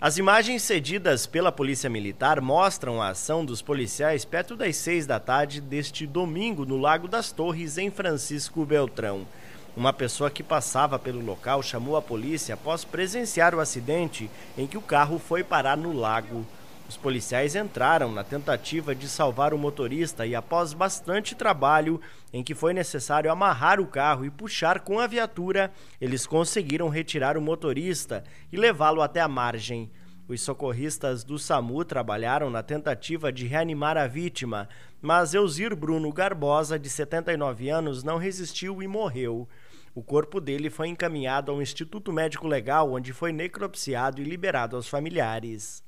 As imagens cedidas pela Polícia Militar mostram a ação dos policiais perto das seis da tarde deste domingo no Lago das Torres, em Francisco Beltrão. Uma pessoa que passava pelo local chamou a polícia após presenciar o acidente em que o carro foi parar no lago. Os policiais entraram na tentativa de salvar o motorista e, após bastante trabalho, em que foi necessário amarrar o carro e puxar com a viatura, eles conseguiram retirar o motorista e levá-lo até a margem. Os socorristas do SAMU trabalharam na tentativa de reanimar a vítima, mas Elzir Bruno Garbosa, de 79 anos, não resistiu e morreu. O corpo dele foi encaminhado ao Instituto Médico Legal, onde foi necropsiado e liberado aos familiares.